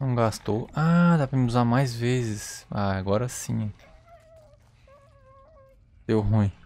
Não gastou. Ah, dá pra me usar mais vezes. Ah, agora sim. Deu ruim.